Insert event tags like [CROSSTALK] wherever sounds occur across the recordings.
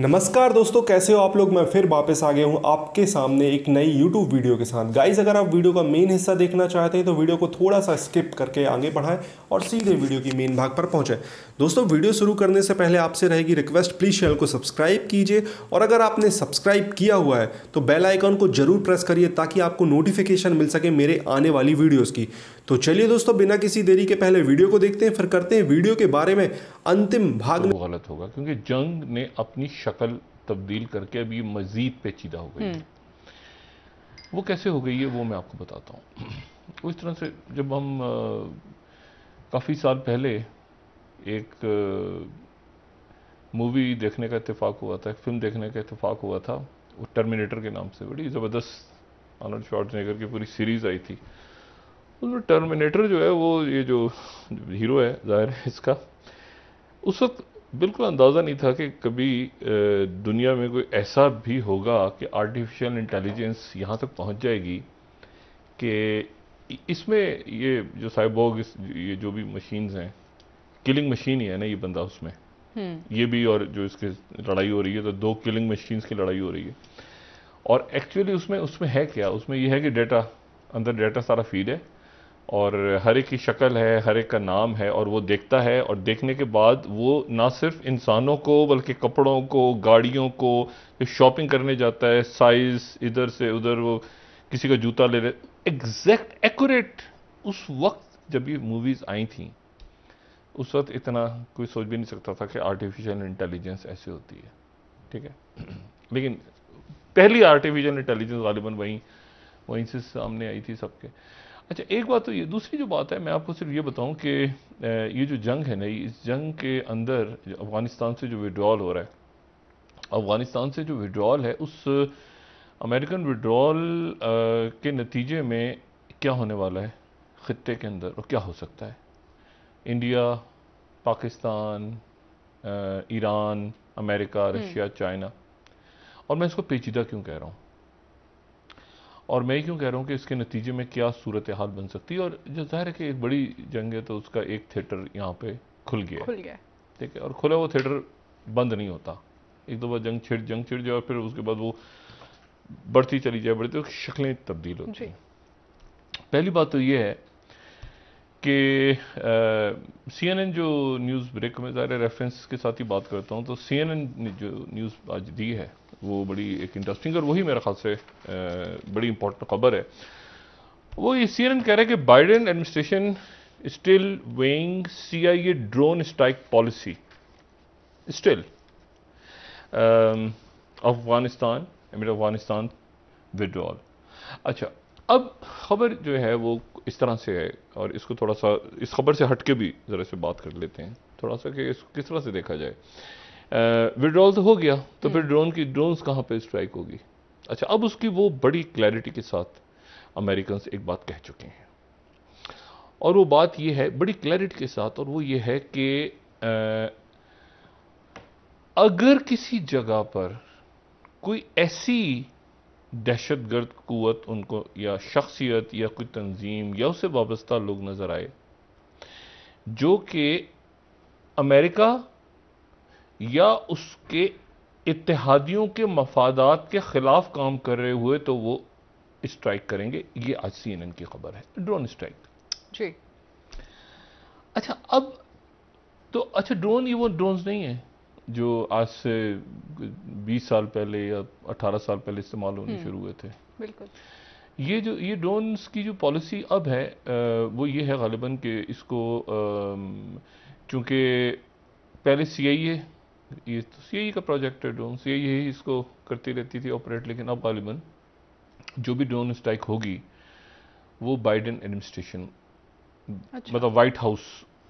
नमस्कार दोस्तों कैसे हो आप लोग मैं फिर वापस आ गया हूँ आपके सामने एक नई YouTube वीडियो के साथ गाइज अगर आप वीडियो का मेन हिस्सा देखना चाहते हैं तो वीडियो को थोड़ा सा स्किप करके आगे बढ़ाएं और सीधे वीडियो की मेन भाग पर पहुँचें दोस्तों वीडियो शुरू करने से पहले आपसे रहेगी रिक्वेस्ट प्लीज़ चैनल को सब्सक्राइब कीजिए और अगर आपने सब्सक्राइब किया हुआ है तो बेल आइकॉन को जरूर प्रेस करिए ताकि आपको नोटिफिकेशन मिल सके मेरे आने वाली वीडियोज़ की तो चलिए दोस्तों बिना किसी देरी के पहले वीडियो को देखते हैं फिर करते हैं वीडियो के बारे में अंतिम भाग में गलत होगा क्योंकि जंग ने अपनी शक्ल तब्दील करके अब ये मजीद पेचीदा हो गई है हम्म। वो कैसे हो गई है वो मैं आपको बताता हूँ उस तरह से जब हम काफ़ी साल पहले एक मूवी देखने का इतफाक़ हुआ था एक फ़िल्म देखने का इतफाक़ हुआ था वो टर्मिनेटर के नाम से बड़ी ज़बरदस्त आनंद शॉर्ट की पूरी सीरीज़ आई थी उसमें टर्मिनेटर जो है वो ये जो हीरो है ज़ाहिर है इसका उस वक्त बिल्कुल अंदाज़ा नहीं था कि कभी दुनिया में कोई ऐसा भी होगा कि आर्टिफिशियल इंटेलिजेंस यहाँ तक पहुँच जाएगी कि इसमें ये जो साइबोग ये जो भी मशीन्स हैं किलिंग मशीन ही है ना ये बंदा उसमें हम्म। ये भी और जो इसके लड़ाई हो रही है तो दो किलिंग मशीन्स की लड़ाई हो रही है और एक्चुअली उसमें उसमें है क्या उसमें ये है कि डेटा अंदर डेटा सारा फीड है और हर एक की शक्ल है हर एक का नाम है और वो देखता है और देखने के बाद वो ना सिर्फ इंसानों को बल्कि कपड़ों को गाड़ियों को शॉपिंग करने जाता है साइज़ इधर से उधर वो किसी का जूता ले ले एग्जैक्ट एक्यूरेट उस वक्त जब ये मूवीज़ आई थी उस वक्त इतना कोई सोच भी नहीं सकता था कि आर्टिफिशियल इंटेलिजेंस ऐसी होती है ठीक है [CLEARS THROAT] लेकिन पहली आर्टिफिशियल इंटेलिजेंस गालिबा वहीं वहीं से सामने आई थी सबके अच्छा एक बात तो ये दूसरी जो बात है मैं आपको सिर्फ ये बताऊं कि ये जो जंग है ना इस जंग के अंदर अफ़गानिस्तान से जो विड्रॉल हो रहा है अफ़गानिस्तान से जो विड्रॉल है उस अमेरिकन विड्रॉल के नतीजे में क्या होने वाला है ख़त्े के अंदर और क्या हो सकता है इंडिया पाकिस्तान ईरान अमेरिका हम्म। रशिया चाइना और मैं इसको पेचीदा क्यों कह रहा हूँ और मैं क्यों कह रहा हूँ कि इसके नतीजे में क्या सूरत हाल बन सकती है और जो जाहिर है कि एक बड़ी जंग है तो उसका एक थिएटर यहाँ पे खुल गया खुल गया ठीक है और खुला वो थिएटर बंद नहीं होता एक दो बार जंग छिड़ जंग छिड़ जाए और फिर उसके बाद वो बढ़ती चली जाए बढ़ती तो शक्लें तब्दील होती हैं पहली बात तो ये है कि सी एन एन जो न्यूज़ ब्रेक में ज़ाहिर रेफरेंस के साथ ही बात करता हूँ तो सी एन एन ने जो न्यूज़ आज दी है वो बड़ी एक इंटरेस्टिंग और वही मेरे ख्याल से बड़ी इंपॉर्टेंट खबर है वो ये सी एन एन कह रहे हैं कि Biden administration still weighing C I A drone strike policy still Afghanistan Afghanistan withdrawal अच्छा अब खबर जो है वो इस तरह से है और इसको थोड़ा सा इस खबर से हट के भी ज़रा से बात कर लेते हैं थोड़ा सा कि इस किस तरह से देखा जाए विड्रॉल तो हो गया तो फिर हम्म। ड्रोन की ड्रोन्स कहाँ पे स्ट्राइक होगी अच्छा अब उसकी वो बड़ी क्लैरिटी के साथ अमेरिकन एक बात कह चुके हैं और वो बात ये है बड़ी क्लैरिटी के साथ और वो ये है कि अगर किसी जगह पर कोई ऐसी दहशत गर्द क़वत उनको या शख्सियत या कोई तंजीम या उससे वाबस्ता लोग नज़र आए जो कि अमेरिका या उसके इतिहादियों के मफादात के ख़िलाफ़ काम कर रहे हुए तो वो स्ट्राइक करेंगे ये आज सी एन एन की खबर है ड्रोन स्ट्राइक जी अच्छा अब तो अच्छा ड्रोन ये वो ड्रोन नहीं है जो आज से 20 साल पहले या 18 साल पहले इस्तेमाल होने हम्म। शुरू हुए थे बिल्कुल ये जो ये ड्रोन्स की जो पॉलिसी अब है वो ये है गालिबा कि इसको चूँकि पहले सी आई ए ये तो सी आई का प्रोजेक्ट है ड्रोन सी आई ही इसको करती रहती थी ऑपरेट लेकिन अब गालिबा जो भी ड्रोन स्ट्राइक होगी वो बाइडन एडमिनिस्ट्रेशन अच्छा। मतलब व्हाइट हाउस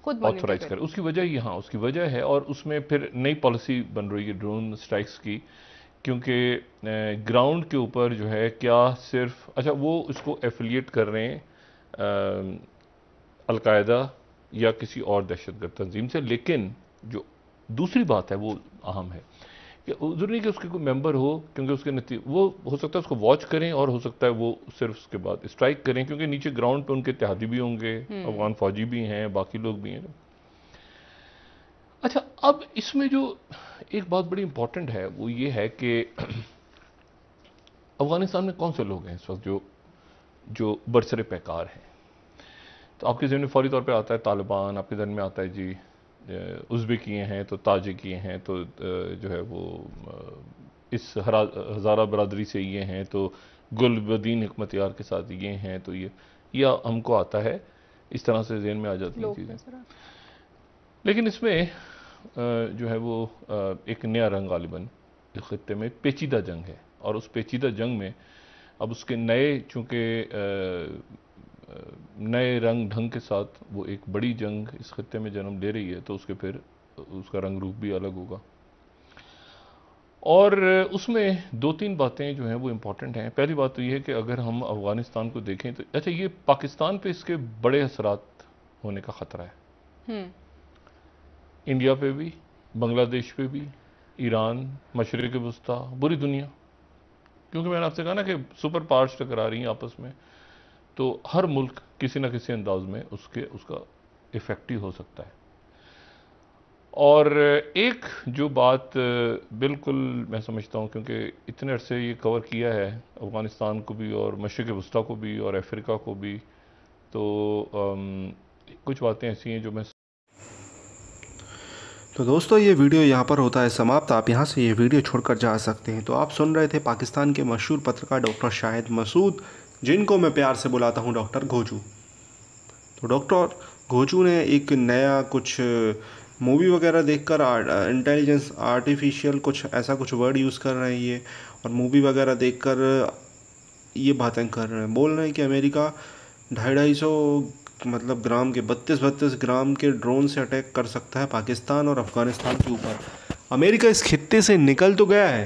खुद ऑथोराइज कर उसकी वजह यहाँ उसकी वजह है और उसमें फिर नई पॉलिसी बन रही है ड्रोन स्ट्राइक्स की क्योंकि ग्राउंड के ऊपर जो है क्या सिर्फ अच्छा वो उसको एफिलिएट कर रहे हैं अलकायदा या किसी और दहशतगर्द तंजीम से लेकिन जो दूसरी बात है वो अहम है कि ज़रूरी कि उसके कोई मेंबर हो क्योंकि उसके नतीजे वो हो सकता है उसको वॉच करें और हो सकता है वो सिर्फ उसके बाद स्ट्राइक करें क्योंकि नीचे ग्राउंड पे उनके इतिहादी भी होंगे हम्म। अफगान फौजी भी हैं बाकी लोग भी हैं अच्छा अब इसमें जो एक बात बड़ी इंपॉर्टेंट है वो ये है कि [CLEARS THROAT] अफ़गानिस्तान में कौन से लोग हैं इस वक्त जो जो बरसरे पैकार हैं तो आपके जहन में फौरी तौर पर आता है तालिबान आपके जहन में आता है जी उज़्बेकिए हैं तो ताजिकी हैं तो जो है वो इस हज़ारा बरदरी से ये हैं तो गुलबदीन हमत यार के साथ ये हैं तो ये या हमको आता है इस तरह से जेन में आ जाती हैं चीज़ें लेकिन इसमें जो है वो एक नया रंग गालिबन इस खत्े में पेचीदा जंग है और उस पेचीदा जंग में अब उसके नए चूँकि नए रंग ढंग के साथ वो एक बड़ी जंग इस खत्े में जन्म ले रही है तो उसके फिर उसका रंग रूप भी अलग होगा और उसमें दो तीन बातें जो हैं वो इम्पॉर्टेंट हैं पहली बात तो ये है कि अगर हम अफ़गानिस्तान को देखें तो अच्छा ये पाकिस्तान पे इसके बड़े असरात होने का ख़तरा है हम्म। इंडिया पे भी बांग्लादेश पे भी ईरान मशरक़ वस्ती बुरी दुनिया क्योंकि मैंने आपसे कहा ना कि सुपर पार्ट्स टकरा रही हैं आपस में तो हर मुल्क किसी न किसी अंदाज में उसके उसका इफ़ेक्टिव हो सकता है और एक जो बात बिल्कुल मैं समझता हूँ क्योंकि इतने अरसे ये कवर किया है अफ़गानिस्तान को भी और मशरक़ वस्ती को भी और अफ्रीका को भी तो आम, कुछ बातें ऐसी हैं जो मैं तो दोस्तों ये वीडियो यहाँ पर होता है समाप्त आप यहाँ से ये वीडियो छोड़कर जा सकते हैं तो आप सुन रहे थे पाकिस्तान के मशहूर पत्रकार डॉक्टर शाहिद मसूद जिनको मैं प्यार से बुलाता हूँ डॉक्टर घोचू तो डॉक्टर घोचू ने एक नया कुछ मूवी वगैरह देखकर इंटेलिजेंस आर्टिफिशियल कुछ ऐसा कुछ वर्ड यूज़ कर रहे हैं ये और मूवी वगैरह देखकर ये बातें कर रहे हैं बोल रहे हैं कि अमेरिका ढाई ढाई सौ मतलब ग्राम के बत्तीस बत्तीस ग्राम के ड्रोन से अटैक कर सकता है पाकिस्तान और अफ़गानिस्तान के ऊपर अमेरिका इस खत्ते से निकल तो गया है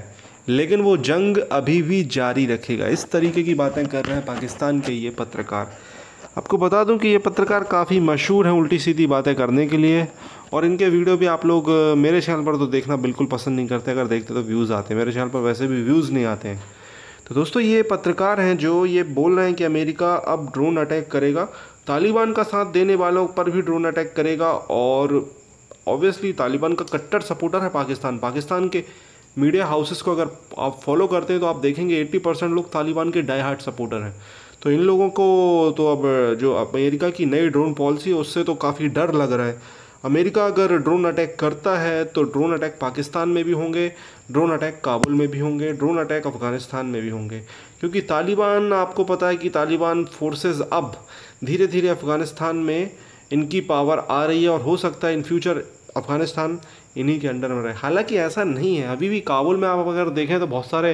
लेकिन वो जंग अभी भी जारी रखेगा इस तरीके की बातें कर रहे हैं पाकिस्तान के ये पत्रकार आपको बता दूं कि ये पत्रकार काफ़ी मशहूर हैं उल्टी सीधी बातें करने के लिए और इनके वीडियो भी आप लोग मेरे चैनल पर तो देखना बिल्कुल पसंद नहीं करते अगर देखते तो व्यूज़ आते हैं मेरे चैनल पर वैसे भी व्यूज़ नहीं आते हैं तो दोस्तों ये पत्रकार हैं जो ये बोल रहे हैं कि अमेरिका अब ड्रोन अटैक करेगा तालिबान का साथ देने वालों पर भी ड्रोन अटैक करेगा और ऑब्वियसली तालिबान का कट्टर सपोर्टर है पाकिस्तान पाकिस्तान के मीडिया हाउसेस को अगर आप फॉलो करते हैं तो आप देखेंगे 80 परसेंट लोग तालिबान के डाई हार्ट सपोर्टर हैं तो इन लोगों को तो अब जो अमेरिका की नई ड्रोन पॉलिसी है उससे तो काफ़ी डर लग रहा है अमेरिका अगर ड्रोन अटैक करता है तो ड्रोन अटैक पाकिस्तान में भी होंगे ड्रोन अटैक काबुल में भी होंगे ड्रोन अटैक अफ़गानिस्तान में भी होंगे क्योंकि तालिबान आपको पता है कि तालिबान फोर्सेस अब धीरे धीरे अफ़गानिस्तान में इनकी पावर आ रही है और हो सकता है इन फ्यूचर अफ़गानिस्तान इन्हीं के अंडर में रहे हालांकि ऐसा नहीं है अभी भी काबुल में आप अगर देखें तो बहुत सारे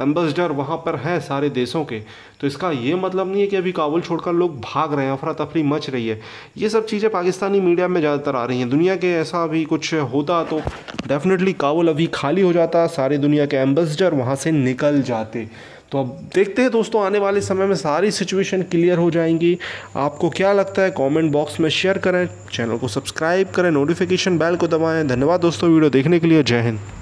एम्बेसडर वहाँ पर हैं सारे देशों के तो इसका ये मतलब नहीं है कि अभी काबुल छोड़कर लोग भाग रहे हैं अफरा तफरी मच रही है ये सब चीज़ें पाकिस्तानी मीडिया में ज़्यादातर आ रही हैं दुनिया के ऐसा अभी कुछ होता तो डेफिनेटली काबुल अभी खाली हो जाता सारी दुनिया के एम्बेसडर वहाँ से निकल जाते तो अब देखते हैं दोस्तों आने वाले समय में सारी सिचुएशन क्लियर हो जाएंगी आपको क्या लगता है कमेंट बॉक्स में शेयर करें चैनल को सब्सक्राइब करें नोटिफिकेशन बेल को दबाएं धन्यवाद दोस्तों वीडियो देखने के लिए जय हिंद